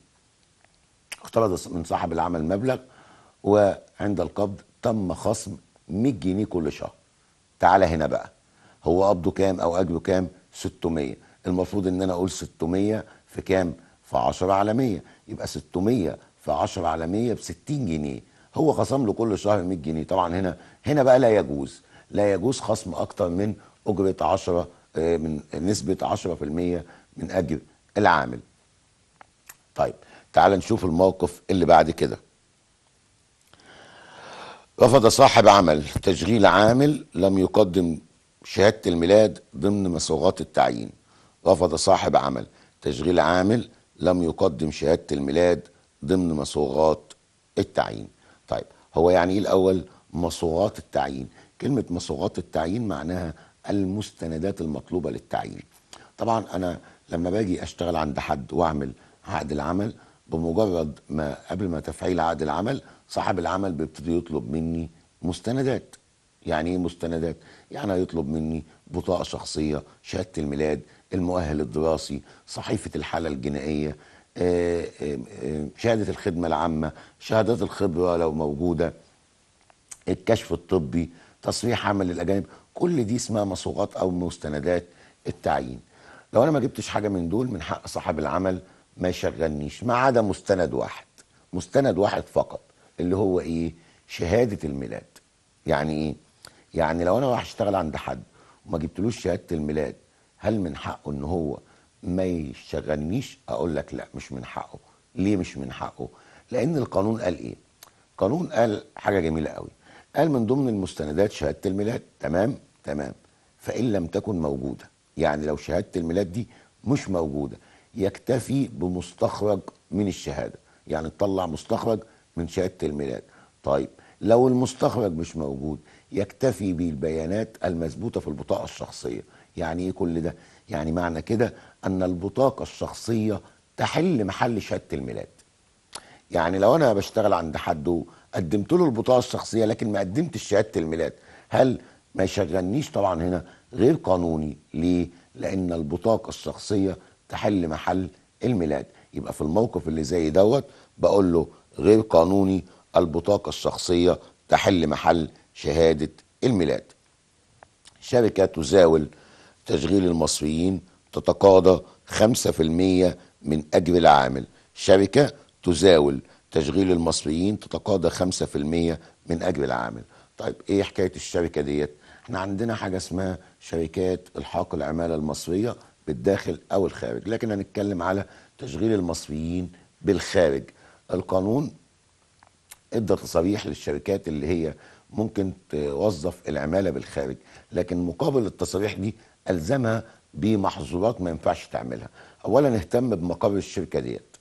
اقترض من صاحب العمل مبلغ وعند القبض تم خصم 100 جنيه كل شهر تعالى هنا بقى هو قبضه كام او اجره كام 600 المفروض ان انا اقول 600 في كام في 10 عالميه يبقى 600 في 10 عالميه ب 60 جنيه هو خصم له كل شهر 100 جنيه طبعا هنا هنا بقى لا يجوز لا يجوز خصم اكتر من اجره 10 آه، من نسبه 10% من اجر العامل طيب تعال نشوف الموقف اللي بعد كده رفض صاحب عمل تشغيل عامل لم يقدم شهادة الميلاد ضمن مسوغات التعيين رفض صاحب عمل تشغيل عامل لم يقدم شهاده الميلاد ضمن مصوغات التعيين طيب هو يعني ايه الاول مصوغات التعيين كلمه مصوغات التعيين معناها المستندات المطلوبه للتعيين طبعا انا لما باجي اشتغل عند حد واعمل عقد العمل بمجرد ما قبل ما تفعيل عقد العمل صاحب العمل بيبتدي يطلب مني مستندات يعني ايه مستندات يعني هيطلب مني بطاقه شخصيه شهاده الميلاد المؤهل الدراسي صحيفة الحالة الجنائية آه، آه، آه، شهادة الخدمة العامة شهادات الخبرة لو موجودة الكشف الطبي تصريح عمل للأجانب كل دي اسمها مصوغات أو مستندات التعيين لو أنا ما جبتش حاجة من دول من حق صاحب العمل ما يشغلنيش ما عدا مستند واحد مستند واحد فقط اللي هو إيه شهادة الميلاد يعني إيه يعني لو أنا رايح أشتغل عند حد وما جبتلوش شهادة الميلاد هل من حقه ان هو ما يشتغلنيش اقول لك لا مش من حقه ليه مش من حقه لان القانون قال ايه القانون قال حاجه جميله قوي قال من ضمن المستندات شهاده الميلاد تمام تمام فان لم تكن موجوده يعني لو شهاده الميلاد دي مش موجوده يكتفي بمستخرج من الشهاده يعني تطلع مستخرج من شهاده الميلاد طيب لو المستخرج مش موجود يكتفي بالبيانات المثبوته في البطاقه الشخصيه يعني ايه كل ده يعني معنى كده ان البطاقه الشخصيه تحل محل شهاده الميلاد يعني لو انا بشتغل عند حد وقدمت له البطاقه الشخصيه لكن ما قدمتش شهاده الميلاد هل ما يشغلنيش طبعا هنا غير قانوني ليه لان البطاقه الشخصيه تحل محل الميلاد يبقى في الموقف اللي زي دوت بقول له غير قانوني البطاقه الشخصيه تحل محل شهاده الميلاد شركه تزاول تشغيل المصريين تتقاضى 5% من أجر العامل شركة تزاول تشغيل المصريين تتقاضى 5% من أجر العامل طيب إيه حكاية الشركة ديت؟ احنا عندنا حاجة اسمها شركات الحاق العمالة المصرية بالداخل أو الخارج لكن هنتكلم على تشغيل المصريين بالخارج القانون ادى تصاريح للشركات اللي هي ممكن توظف العمالة بالخارج لكن مقابل التصاريح دي الزمها بمحظورات ما ينفعش تعملها اولا اهتم بمقر الشركه ديت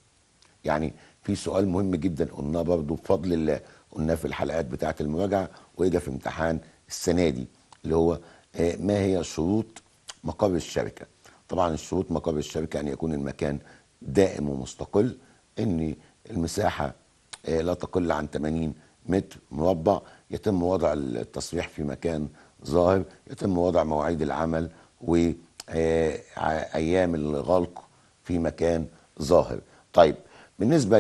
يعني في سؤال مهم جدا قلناه برضه بفضل الله قلناه في الحلقات بتاعه المراجعه وده في امتحان السنه دي اللي هو آه، ما هي شروط مقر الشركه طبعا الشروط مقر الشركه ان يكون المكان دائم ومستقل ان المساحه آه، لا تقل عن 80 متر مربع يتم وضع التصريح في مكان ظاهر يتم وضع مواعيد العمل وايام آه، الغلق في مكان ظاهر طيب بالنسبه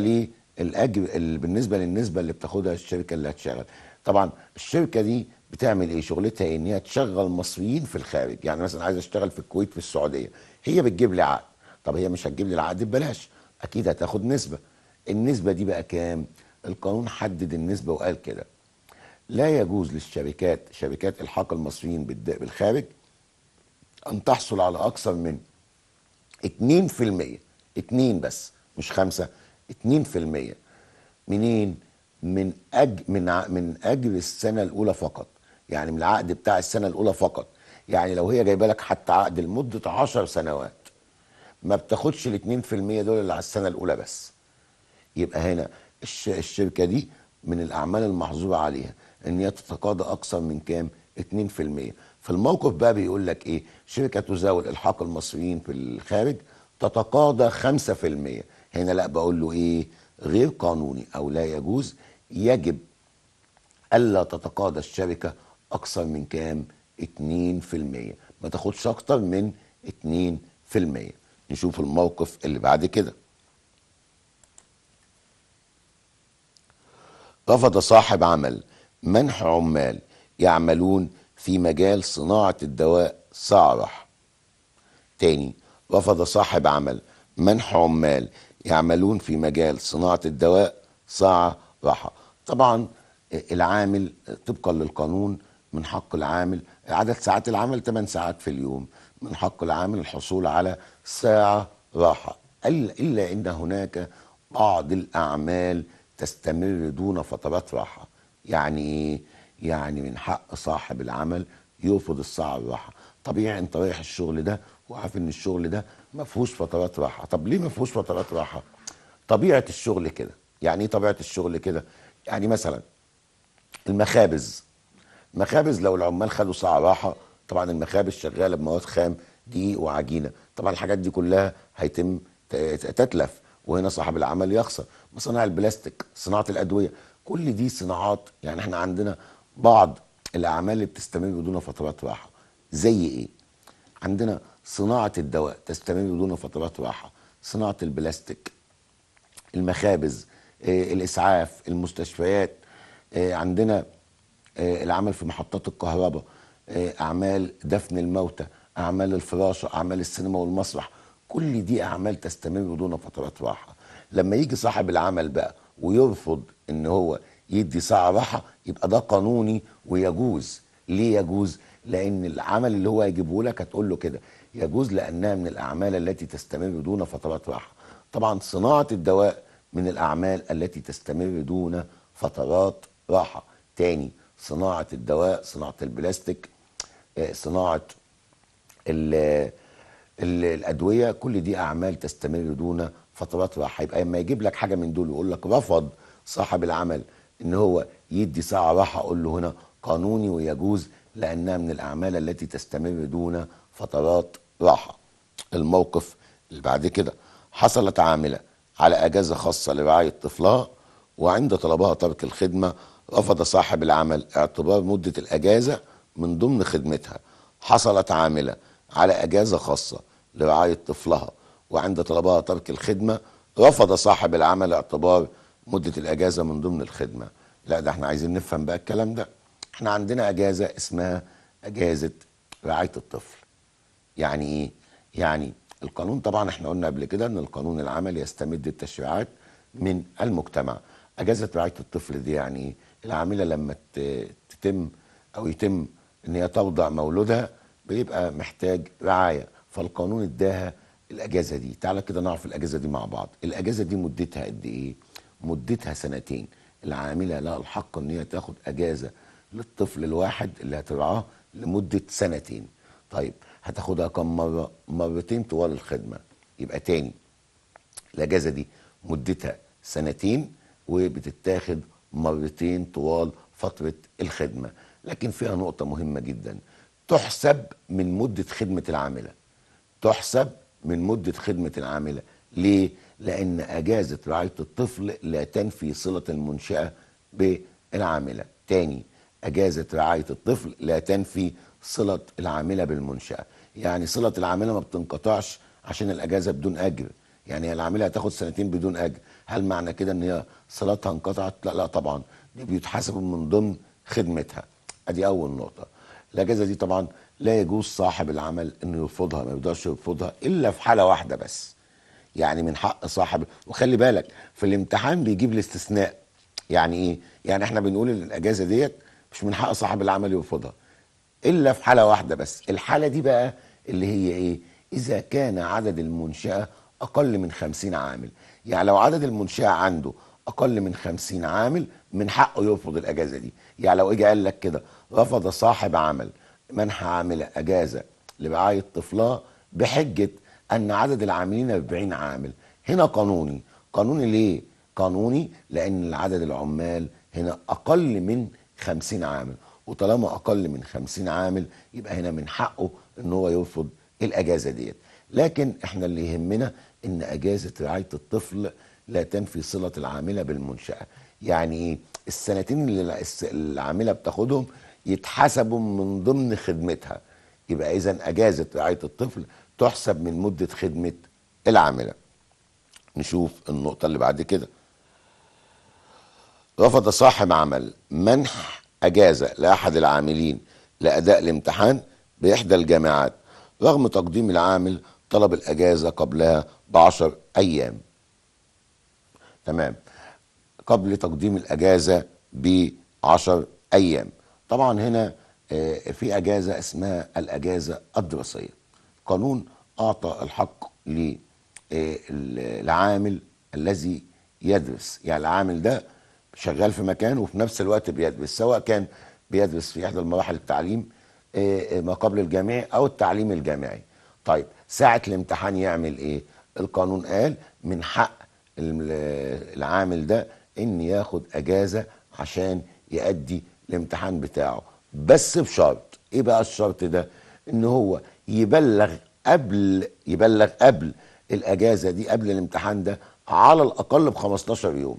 الاجر بالنسبه للنسبه اللي بتاخدها الشركه اللي هتشغل طبعا الشركه دي بتعمل ايه شغلتها ان هي تشغل مصريين في الخارج يعني مثلا عايز اشتغل في الكويت في السعوديه هي بتجيب لي عقد طب هي مش هتجيب لي العقد ببلاش اكيد هتاخد نسبه النسبه دي بقى كام القانون حدد النسبه وقال كده لا يجوز للشركات شركات الحاق المصريين بالخارج أن تحصل على أكثر من 2% 2 بس مش 5 2% منين؟ من اجر من ع... من أجر السنة الأولى فقط يعني من العقد بتاع السنة الأولى فقط يعني لو هي جايبه لك حتى عقد لمدة 10 سنوات ما بتاخدش ال 2% دول اللي على السنة الأولى بس يبقى هنا الش... الشركة دي من الأعمال المحظورة عليها إن هي تتقاضى أكثر من كام؟ 2% فالموقف بقى بيقول لك ايه شركه تزاول الحاق المصريين في الخارج تتقاضى 5% هنا لا بقول له ايه غير قانوني او لا يجوز يجب الا تتقاضى الشركه اكثر من كام 2% ما تاخدش اكتر من 2% نشوف الموقف اللي بعد كده رفض صاحب عمل منح عمال يعملون في مجال صناعة الدواء صعرح تاني رفض صاحب عمل منح عمال يعملون في مجال صناعة الدواء ساعة راحة طبعا العامل طبقا للقانون من حق العامل عدد ساعات العمل 8 ساعات في اليوم من حق العامل الحصول على ساعة راحة إلا, إلا أن هناك بعض الأعمال تستمر دون فترات راحة يعني إيه؟ يعني من حق صاحب العمل يرفض الساعه الراحه طبيعي انت رايح الشغل ده وعارف ان الشغل ده ما فيهوش فترات راحه طب ليه ما فيهوش فترات راحه طبيعه الشغل كده يعني ايه طبيعه الشغل كده يعني مثلا المخابز المخابز لو العمال خدوا ساعه راحه طبعا المخابز شغاله بمواد خام دي وعجينه طبعا الحاجات دي كلها هيتم تتلف وهنا صاحب العمل يخسر مصانع البلاستيك صناعه الادويه كل دي صناعات يعني احنا عندنا بعض الاعمال اللي بتستمر دون فترات راحه زي ايه عندنا صناعه الدواء تستمر دون فترات راحه صناعه البلاستيك المخابز آه، الاسعاف المستشفيات آه، عندنا آه، العمل في محطات الكهرباء آه، اعمال دفن الموتى اعمال الفراشه اعمال السينما والمسرح كل دي اعمال تستمر دون فترات راحه لما يجي صاحب العمل بقى ويرفض ان هو يدي ساعه راحه يبقى ده قانوني ويجوز ليه يجوز لان العمل اللي هو هيجيبه لك هتقول له كده يجوز لانها من الاعمال التي تستمر دون فترات راحه طبعا صناعه الدواء من الاعمال التي تستمر دون فترات راحه تاني صناعه الدواء صناعه البلاستيك آه، صناعه الـ الـ الادويه كل دي اعمال تستمر دون فترات راحه يبقى لما يجيب لك حاجه من دول ويقول لك رفض صاحب العمل ان هو يدي ساعه راحه اقول له هنا قانوني ويجوز لانها من الاعمال التي تستمر دون فترات راحه الموقف اللي بعد كده حصلت عامله على اجازه خاصه لرعايه طفلها وعند طلبها ترك الخدمه رفض صاحب العمل اعتبار مده الاجازه من ضمن خدمتها حصلت عامله على اجازه خاصه لرعايه طفلها وعند طلبها ترك الخدمه رفض صاحب العمل اعتبار مده الاجازه من ضمن الخدمه لا ده احنا عايزين نفهم بقى الكلام ده احنا عندنا اجازه اسمها اجازه رعايه الطفل يعني ايه يعني القانون طبعا احنا قلنا قبل كده ان القانون العمل يستمد التشريعات من المجتمع اجازه رعايه الطفل دي يعني ايه العامله لما تتم او يتم ان هي توضع مولودها بيبقى محتاج رعايه فالقانون اداها الاجازه دي تعالى كده نعرف الاجازه دي مع بعض الاجازه دي مدتها قد ايه مدتها سنتين العامله لها الحق ان هي تاخد اجازه للطفل الواحد اللي هترعاه لمده سنتين طيب هتاخدها كم مره مرتين طوال الخدمه يبقى تاني الاجازه دي مدتها سنتين وبتتاخد مرتين طوال فتره الخدمه لكن فيها نقطه مهمه جدا تحسب من مده خدمه العامله تحسب من مده خدمه العامله ليه لأن أجازة رعاية الطفل لا تنفي صلة المنشأة بالعاملة تاني أجازة رعاية الطفل لا تنفي صلة العاملة بالمنشأة يعني صلة العاملة ما بتنقطعش عشان الأجازة بدون أجر يعني العاملة هتاخد سنتين بدون أجر هل معنى كده إن هي صلاتها انقطعت؟ لا لا طبعا دي بيتحسبوا من ضمن خدمتها أدي أول نقطة الأجازة دي طبعا لا يجوز صاحب العمل إنه يرفضها ما يقدرش يرفضها إلا في حالة واحدة بس يعني من حق صاحب وخلي بالك في الامتحان بيجيب الاستثناء يعني ايه يعني احنا بنقول ان الاجازه ديت مش من حق صاحب العمل يرفضها الا في حاله واحده بس الحاله دي بقى اللي هي ايه اذا كان عدد المنشاه اقل من 50 عامل يعني لو عدد المنشاه عنده اقل من 50 عامل من حقه يرفض الاجازه دي يعني لو اجى قال لك كده رفض صاحب عمل منح عامله اجازه لرعايه طفلها بحجه أن عدد العاملين 40 عامل هنا قانوني قانوني ليه؟ قانوني لأن عدد العمال هنا أقل من 50 عامل وطالما أقل من 50 عامل يبقى هنا من حقه أن هو يرفض الأجازة ديت لكن احنا اللي يهمنا أن أجازة رعاية الطفل لا تنفي صلة العاملة بالمنشأة يعني إيه؟ السنتين اللي العاملة بتاخدهم يتحسبوا من ضمن خدمتها يبقى إذا أجازة رعاية الطفل تحسب من مدة خدمة العاملة نشوف النقطة اللي بعد كده رفض صاحب عمل منح أجازة لأحد العاملين لأداء الامتحان بإحدى الجامعات رغم تقديم العامل طلب الأجازة قبلها بعشر أيام تمام قبل تقديم الأجازة بعشر أيام طبعا هنا آه، في أجازة اسمها الأجازة الدراسية قانون اعطى الحق للعامل آه، الذي يدرس يعني العامل ده شغال في مكان وفي نفس الوقت بيدرس سواء كان بيدرس في احدى المراحل التعليم آه، آه، ما قبل الجامعي او التعليم الجامعي طيب ساعه الامتحان يعمل ايه القانون قال من حق العامل ده ان ياخد اجازه عشان يؤدي الامتحان بتاعه بس بشرط ايه بقى الشرط ده ان هو يبلغ قبل يبلغ قبل الاجازه دي قبل الامتحان ده على الاقل ب 15 يوم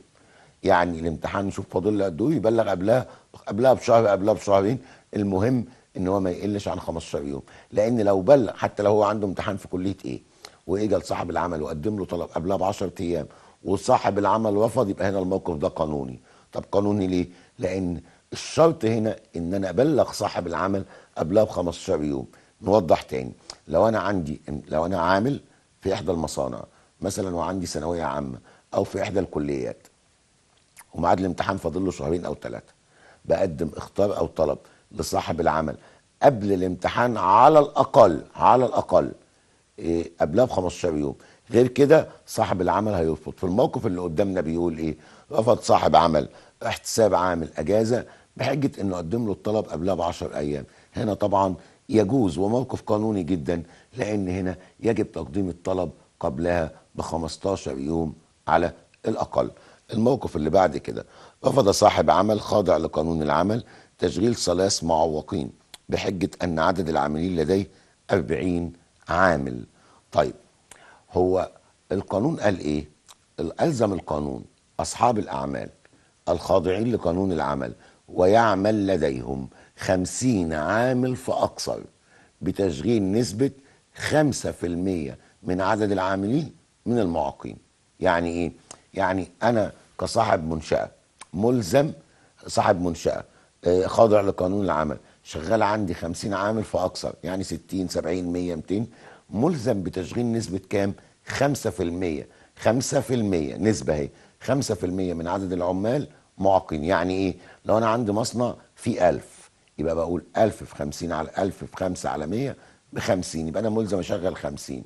يعني الامتحان يشوف فاضل له قد ايه يبلغ قبلها قبلها بشهر قبلها بشهرين المهم ان هو ما يقلش عن 15 يوم لان لو بلغ حتى لو هو عنده امتحان في كليه ايه واجى لصاحب العمل وقدم له طلب قبلها ب 10 ايام وصاحب العمل رفض يبقى هنا الموقف ده قانوني طب قانوني ليه لان الشرط هنا ان انا ابلغ صاحب العمل قبلها ب 15 يوم نوضح تاني لو انا عندي لو انا عامل في احدى المصانع مثلا وعندي ثانويه عامه او في احدى الكليات وميعاد الامتحان فاضل له شهرين او ثلاثه بقدم اختار او طلب لصاحب العمل قبل الامتحان على الاقل على الاقل إيه قبلها ب 15 يوم غير كده صاحب العمل هيرفض في الموقف اللي قدامنا بيقول ايه رفض صاحب عمل احتساب عامل اجازه بحجه انه قدم له الطلب قبلها ب 10 ايام هنا طبعا يجوز وموقف قانوني جدا لأن هنا يجب تقديم الطلب قبلها ب 15 يوم على الأقل الموقف اللي بعد كده رفض صاحب عمل خاضع لقانون العمل تشغيل ثلاث معوقين بحجة أن عدد العاملين لديه 40 عامل طيب هو القانون قال إيه؟ ألزم القانون أصحاب الأعمال الخاضعين لقانون العمل ويعمل لديهم 50 عامل فأكثر بتشغيل نسبة 5% من عدد العاملين من المعاقين يعني إيه؟ يعني أنا كصاحب منشأة ملزم صاحب منشأة آه، خاضع لقانون العمل شغال عندي 50 عامل فأكثر يعني 60 70 100 200 ملزم بتشغيل نسبة كام؟ 5% 5% نسبة اهي 5% من عدد العمال معاقين يعني ايه؟ لو انا عندي مصنع فيه 1000 يبقى بقول 1000 في 50 على 1000 في 5 على 100 ب 50 يبقى انا ملزم اشغل 50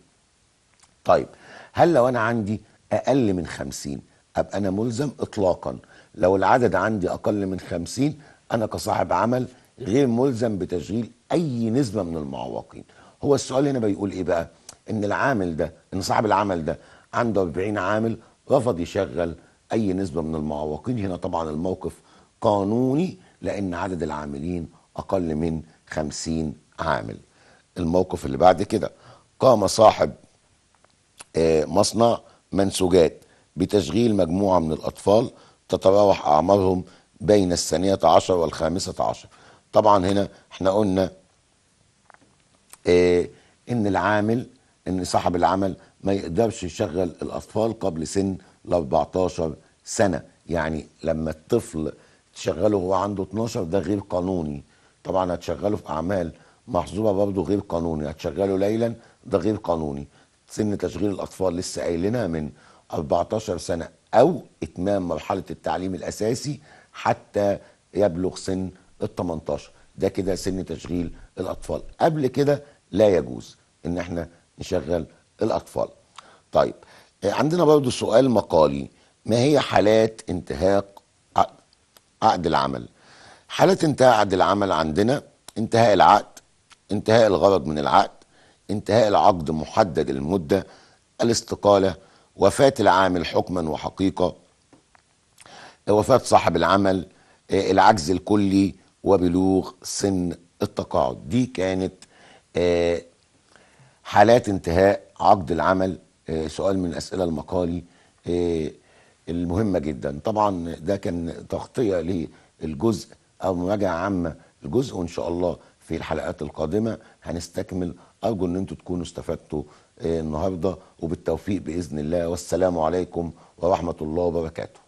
طيب هل لو انا عندي اقل من 50 ابقى انا ملزم اطلاقا لو العدد عندي اقل من 50 انا كصاحب عمل غير ملزم بتشغيل اي نسبه من المعوقين هو السؤال هنا بيقول ايه بقى ان العامل ده ان صاحب العمل ده عنده 40 عامل رفض يشغل اي نسبه من المعوقين هنا طبعا الموقف قانوني لان عدد العاملين أقل من خمسين عامل الموقف اللي بعد كده قام صاحب آه، مصنع منسوجات بتشغيل مجموعة من الأطفال تتراوح أعمارهم بين الثانية عشر والخامسة عشر طبعا هنا احنا قلنا آه، ان العامل ان صاحب العمل ما يقدرش يشغل الاطفال قبل سن ال 14 سنه يعني لما الطفل تشغله وهو عنده 12 ده غير قانوني طبعا هتشغله في اعمال محظوظه برضه غير قانوني هتشغله ليلا ده غير قانوني سن تشغيل الاطفال لسه قايلينها من 14 سنه او اتمام مرحله التعليم الاساسي حتى يبلغ سن ال 18 ده كده سن تشغيل الاطفال قبل كده لا يجوز ان احنا نشغل الاطفال طيب آه، عندنا برضه سؤال مقالي ما هي حالات انتهاك عقد العمل حالات انتهاء عقد العمل عندنا انتهاء العقد انتهاء الغرض من العقد انتهاء العقد محدد المدة الاستقالة وفاة العامل حكما وحقيقة وفاة صاحب العمل آه، العجز الكلي وبلوغ سن التقاعد دي كانت آه، حالات انتهاء عقد العمل آه، سؤال من أسئلة المقالي المهمة جدا طبعا ده كان تغطية للجزء او مراجعه عامه الجزء وان شاء الله في الحلقات القادمه هنستكمل ارجو ان انتم تكونوا استفدتوا آه، النهارده وبالتوفيق باذن الله والسلام عليكم ورحمه الله وبركاته.